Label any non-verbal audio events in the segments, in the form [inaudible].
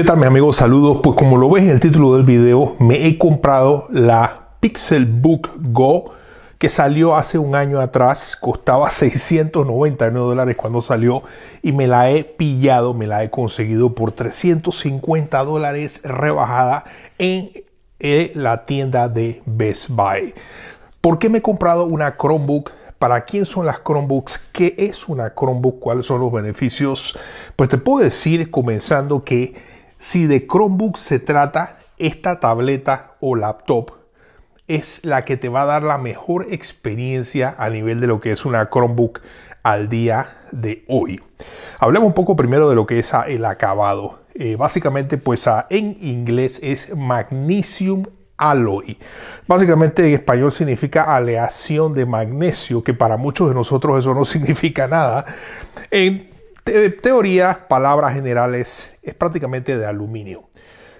¿Qué tal mis amigos? Saludos. Pues como lo ves en el título del video, me he comprado la Pixel Book Go que salió hace un año atrás, costaba 699 [laughs] dólares cuando salió y me la he pillado, me la he conseguido por 350 dólares rebajada en eh, la tienda de Best Buy. ¿Por qué me he comprado una Chromebook? ¿Para quién son las Chromebooks? ¿Qué es una Chromebook? ¿Cuáles son los beneficios? Pues te puedo decir comenzando que si de Chromebook se trata, esta tableta o laptop es la que te va a dar la mejor experiencia a nivel de lo que es una Chromebook al día de hoy. Hablemos un poco primero de lo que es el acabado. Eh, básicamente, pues en inglés es magnesium alloy. Básicamente en español significa aleación de magnesio, que para muchos de nosotros eso no [laughs] significa nada. En teoría palabras generales, es prácticamente de aluminio.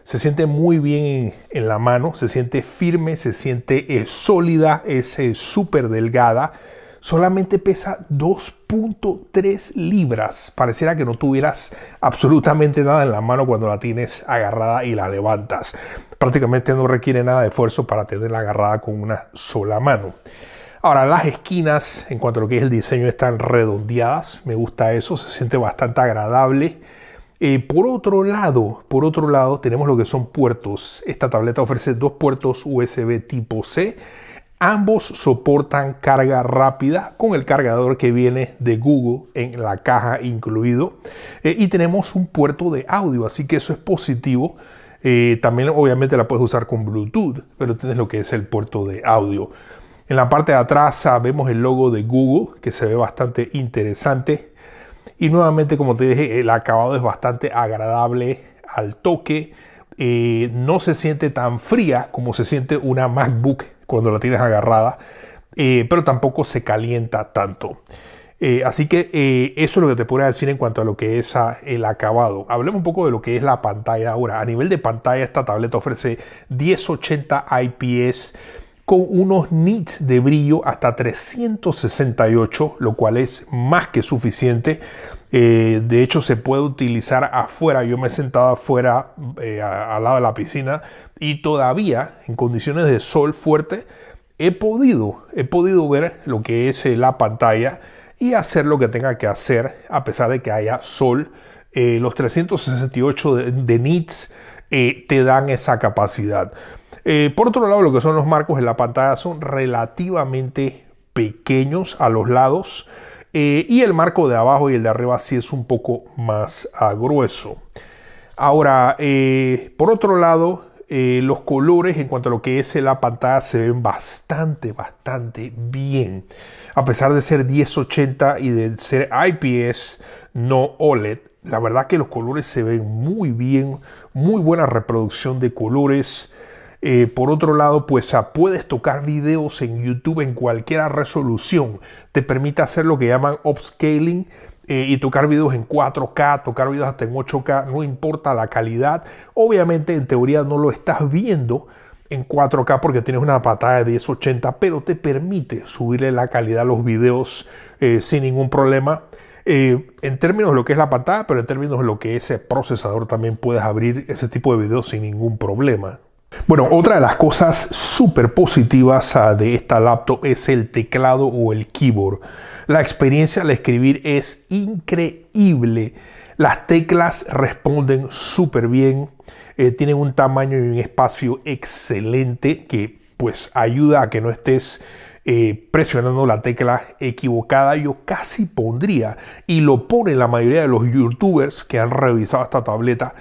Se siente muy bien en, la mano, se siente firme, se siente eh, sólida, es eh, súper delgada. Solamente pesa 2.3 libras. Pareciera que no tuvieras absolutamente nada en la mano cuando la tienes agarrada y la levantas. Prácticamente no requiere nada de esfuerzo para tenerla agarrada con una sola mano. Ahora, las esquinas, en cuanto a lo que es el diseño, están redondeadas. Me gusta eso, se siente bastante agradable. Eh, por otro lado, por otro lado, tenemos lo que son puertos. Esta tableta ofrece dos puertos USB tipo C. Ambos soportan carga rápida con el cargador que viene de Google en la caja incluido. Eh, y tenemos un puerto de audio, así que eso es positivo. Eh, también obviamente la puedes usar con Bluetooth, pero tienes lo que es el puerto de audio. En la parte de atrás vemos el logo de Google, que se ve bastante interesante. Y nuevamente, como te dije, el acabado es bastante agradable al toque. Eh, no se siente tan fría como se siente una MacBook cuando la tienes agarrada, eh, pero tampoco se calienta tanto. Eh, así que eso es lo que te podría decir en cuanto a lo que es el acabado. Hablemos un poco de lo que es la pantalla ahora. A nivel de pantalla, esta tableta ofrece 1080 IPS con unos nits de brillo hasta 368, lo cual es más que suficiente. Eh, de hecho, se puede utilizar afuera. Yo me he sentado afuera eh, al lado de la piscina y todavía en condiciones de sol fuerte he podido, he podido ver lo que es eh, la pantalla y hacer lo que tenga que hacer a pesar de que haya sol. los 368 de nits te dan esa capacidad. Eh, por otro lado, lo que son los marcos en la pantalla son relativamente pequeños a los lados. Eh, y el marco de abajo y el de arriba sí es un poco más grueso. Ahora, eh, por otro lado, los colores en cuanto a lo que es la pantalla se ven bastante, bastante bien. A pesar de ser 1080 y de ser IPS, no OLED, la verdad que los colores se ven muy bien, muy buena reproducción de colores. Eh, por otro lado, pues puedes tocar videos en YouTube en cualquier resolución. Te permite hacer lo que llaman upscaling eh, y tocar videos en 4K, tocar videos hasta en 8K, no importa la calidad. Obviamente en teoría no lo estás viendo en 4K porque tienes una patada de 1080, pero te permite subirle la calidad a los videos eh, sin ningún problema. en términos de lo que es la patada, pero en términos de lo que es ese procesador también puedes abrir ese tipo de videos sin ningún problema. Bueno, otra de las cosas súper positivas ah, de esta laptop es el teclado o el keyboard. La experiencia al escribir es increíble. Las teclas responden súper bien, eh, tienen un tamaño y un espacio excelente que pues ayuda a que no estés eh, presionando la tecla equivocada, yo casi pondría, y lo pone la mayoría de los youtubers que han revisado esta tableta,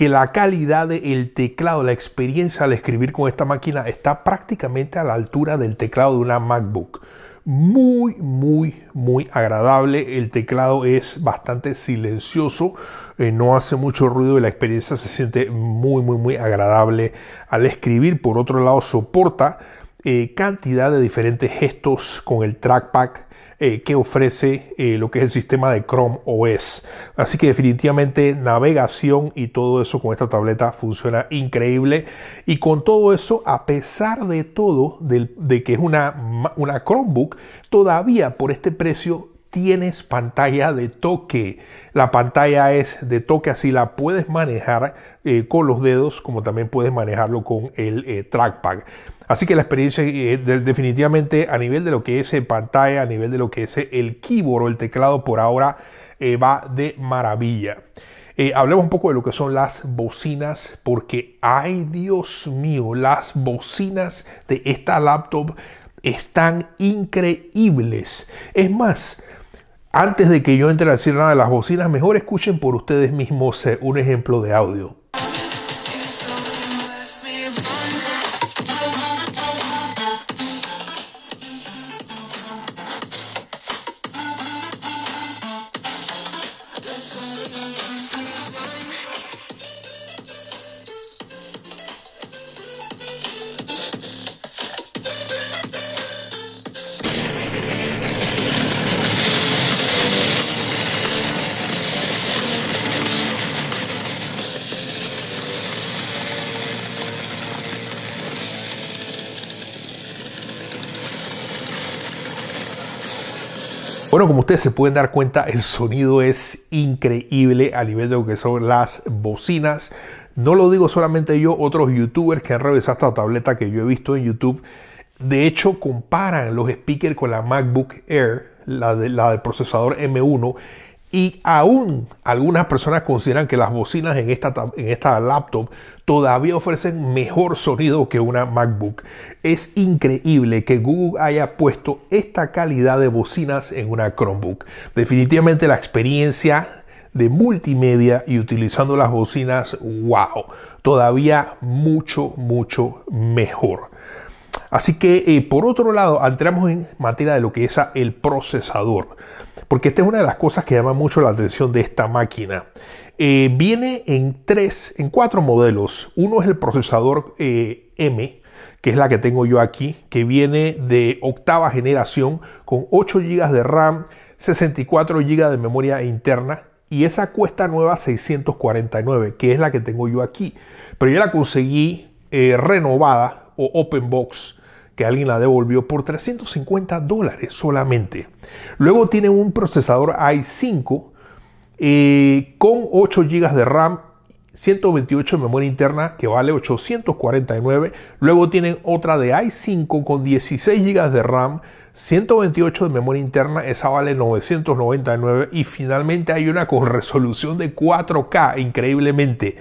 que la calidad del teclado, la experiencia al escribir con esta máquina está prácticamente a la altura del teclado de una MacBook. Muy, muy, muy agradable. El teclado es bastante silencioso, eh, no hace mucho ruido y la experiencia se siente muy, muy, muy agradable al escribir. Por otro lado, soporta eh, cantidad de diferentes gestos con el trackpad eh, que ofrece eh, lo que es el sistema de Chrome OS. Así que definitivamente navegación y todo eso con esta tableta funciona increíble. Y con todo eso, a pesar de todo, de, que es una, una Chromebook, todavía por este precio tienes pantalla de toque. La pantalla es de toque, así la puedes manejar eh, con los dedos, como también puedes manejarlo con el trackpad. Así que la experiencia eh, definitivamente a nivel de lo que es eh, pantalla, a nivel de lo que es eh, el keyboard o el teclado por ahora va de maravilla. hablemos un poco de lo que son las bocinas, porque ay Dios mío, las bocinas de esta laptop están increíbles. Es más, antes de que yo entre a decir nada de las bocinas, mejor escuchen por ustedes mismos un ejemplo de audio. Bueno, como ustedes se pueden dar cuenta, el sonido es increíble a nivel de lo que son las bocinas. No lo digo solamente yo, otros youtubers que han revisado esta tableta que yo he visto en YouTube, de hecho comparan los speakers con la MacBook Air, la, de, la del procesador M1, y aún algunas personas consideran que las bocinas en esta, en esta laptop todavía ofrecen mejor sonido que una MacBook. Es increíble que Google haya puesto esta calidad de bocinas en una Chromebook. Definitivamente la experiencia de multimedia y utilizando las bocinas, wow, todavía mucho, mucho mejor. Así que, eh, por otro lado, entramos en materia de lo que es el procesador, porque esta es una de las cosas que llama mucho la atención de esta máquina. Eh, viene en tres, en cuatro modelos. Uno es el procesador eh, M, que es la que tengo yo aquí, que viene de octava generación con 8 GB de RAM, 64 GB de memoria interna y esa cuesta nueva 649, que es la que tengo yo aquí. Pero yo la conseguí renovada o open box que alguien la devolvió por 350 dólares solamente. Luego tiene un procesador i5 eh, con 8 GB de RAM 128 de memoria interna que vale 849. Luego tienen otra de i5 con 16 GB de RAM, 128 de memoria interna, esa vale 999. Y finalmente hay una con resolución de 4K, increíblemente,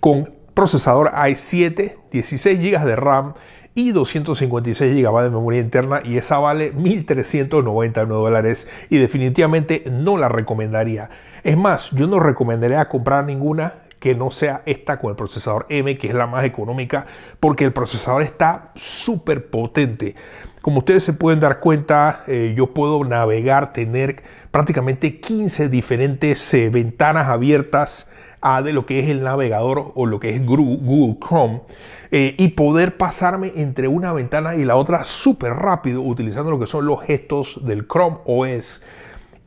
con procesador i7, 16 GB de RAM y 256 GB de memoria interna y esa vale 1.399 dólares y definitivamente no la recomendaría. Es más, yo no recomendaría comprar ninguna que no sea esta con el procesador M, que es la más económica, porque el procesador está súper potente. Como ustedes se pueden dar cuenta, eh, yo puedo navegar, tener prácticamente 15 diferentes eh, ventanas abiertas de lo que es el navegador o lo que es Google Chrome eh, y poder pasarme entre una ventana y la otra súper rápido utilizando lo que son los gestos del Chrome OS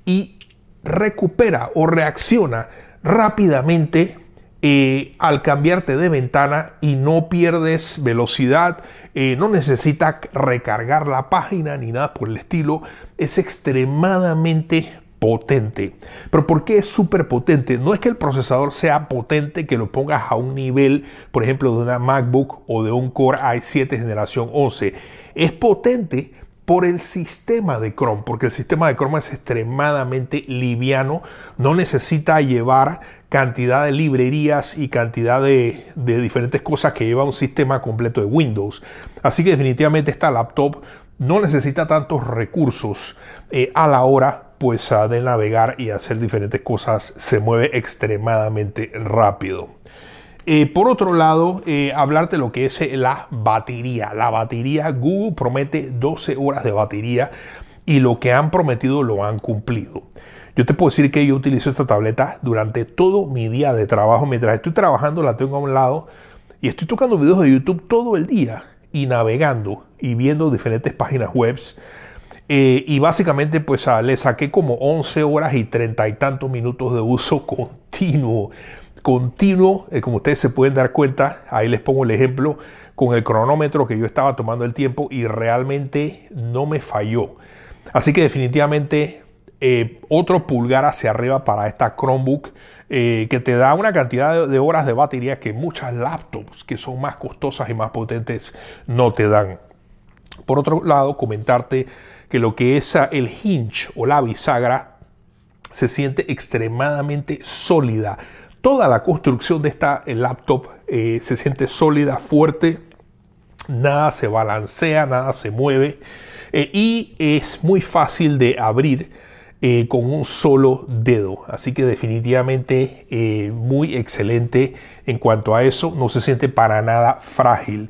y recupera o reacciona rápidamente eh, al cambiarte de ventana y no pierdes velocidad, eh, no necesita recargar la página ni nada por el estilo, es extremadamente potente. Pero ¿por qué es súper potente? No es que el procesador sea potente que lo pongas a un nivel, por ejemplo, de una MacBook o de un Core i7 generación 11. Es potente por el sistema de Chrome, porque el sistema de Chrome es extremadamente liviano, no necesita llevar cantidad de librerías y cantidad de, diferentes cosas que lleva un sistema completo de Windows. Así que definitivamente esta laptop no necesita tantos recursos eh, a la hora pues ha de navegar y hacer diferentes cosas se mueve extremadamente rápido. Eh, por otro lado, eh, hablarte lo que es eh, la batería. La batería, Google promete 12 horas de batería y lo que han prometido lo han cumplido. Yo te puedo decir que yo utilizo esta tableta durante todo mi día de trabajo. Mientras estoy trabajando la tengo a un lado y estoy tocando videos de YouTube todo el día y navegando y viendo diferentes páginas webs eh, y básicamente pues ah, le saqué como 11 horas y treinta y tantos minutos de uso continuo. Continuo, eh, como ustedes se pueden dar cuenta, ahí les pongo el ejemplo con el cronómetro que yo estaba tomando el tiempo y realmente no me falló. Así que definitivamente eh, otro pulgar hacia arriba para esta Chromebook que te da una cantidad de horas de batería que muchas laptops que son más costosas y más potentes no te dan. Por otro lado, comentarte que lo que es el hinge o la bisagra se siente extremadamente sólida. Toda la construcción de esta laptop eh, se siente sólida, fuerte, nada se balancea, nada se mueve eh, y es muy fácil de abrir eh, con un solo dedo. Así que definitivamente muy excelente en cuanto a eso, no se siente para nada frágil.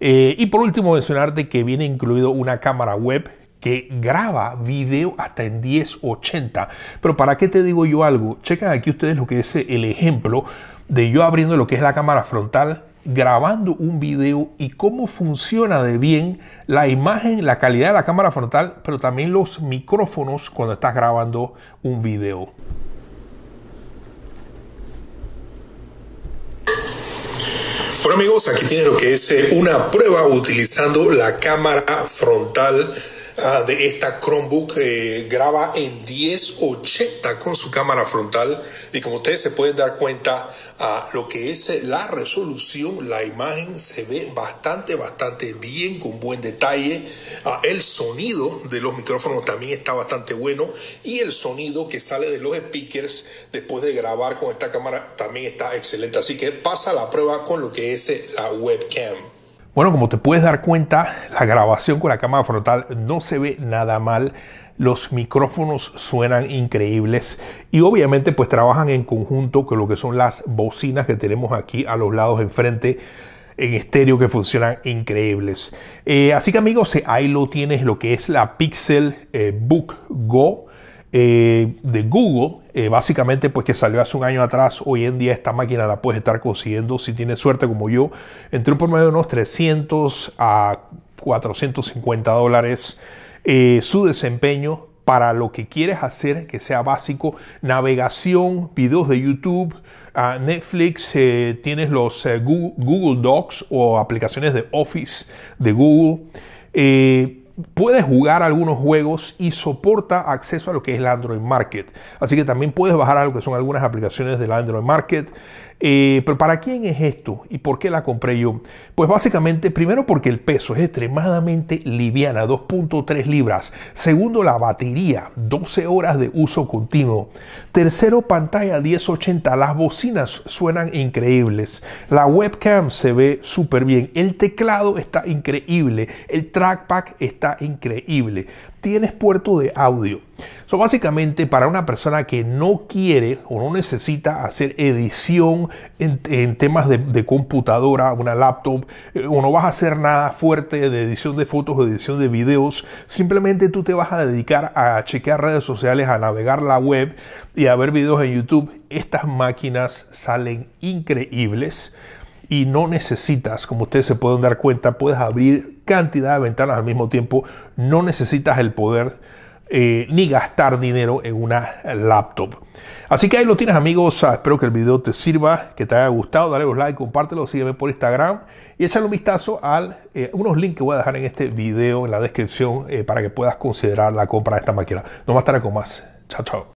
y por último mencionarte que viene incluido una cámara web que graba video hasta en 1080. Pero para qué te digo yo algo, chequen aquí ustedes lo que es el ejemplo de yo abriendo lo que es la cámara frontal grabando un video y cómo funciona de bien la imagen, la calidad de la cámara frontal, pero también los micrófonos cuando estás grabando un video. Bueno amigos, aquí tienen lo que es eh, una prueba utilizando la cámara frontal Ah, de esta Chromebook eh, graba en 1080 con su cámara frontal y como ustedes se pueden dar cuenta, a ah, lo que es eh, la resolución, la imagen se ve bastante, bastante bien, con buen detalle. Ah, el sonido de los micrófonos también está bastante bueno y el sonido que sale de los speakers después de grabar con esta cámara también está excelente. Así que pasa la prueba con lo que es eh, la webcam. Bueno, como te puedes dar cuenta, la grabación con la cámara frontal no se ve nada mal. Los micrófonos suenan increíbles y obviamente pues trabajan en conjunto con lo que son las bocinas que tenemos aquí a los lados enfrente en estéreo que funcionan increíbles. Eh, así que amigos, eh, ahí lo tienes lo que es la Pixel eh, Book Go de Google eh, básicamente, pues que salió hace un año atrás, hoy en día esta máquina la puedes estar consiguiendo, si tienes suerte como yo, entre un medio de unos 300 a 450 dólares. Eh, su desempeño para lo que quieres hacer, que sea básico, navegación, videos de YouTube, ah, Netflix, eh, tienes los Google, Google, Docs o aplicaciones de Office de Google puedes jugar algunos juegos y soporta acceso a lo que es el Android Market. Así que también puedes bajar algo que son algunas aplicaciones del Android Market. Eh, pero ¿para quién es esto y por qué la compré yo? Pues básicamente, primero porque el peso es extremadamente liviana, 2.3 libras. Segundo, la batería, 12 horas de uso continuo. Tercero, pantalla 1080. Las bocinas suenan increíbles. La webcam se ve súper bien. El teclado está increíble. El trackpad está increíble. Tienes puerto de audio. Eso básicamente para una persona que no quiere o no necesita hacer edición en, temas de, computadora, una laptop, eh, o no vas a hacer nada fuerte de edición de fotos o edición de videos, simplemente tú te vas a dedicar a chequear redes sociales, a navegar la web y a ver videos en YouTube. Estas máquinas salen increíbles y no necesitas, como ustedes se pueden dar cuenta, puedes abrir cantidad de ventanas al mismo tiempo, no necesitas el poder eh, ni gastar dinero en una laptop. Así que ahí lo tienes amigos, ah, espero que el video te sirva, que te haya gustado, dale un like, compártelo, sígueme por Instagram y échale un vistazo a eh, unos links que voy a dejar en este video, en la descripción, eh, para que puedas considerar la compra de esta máquina. No más tarde con más. Chao, chao.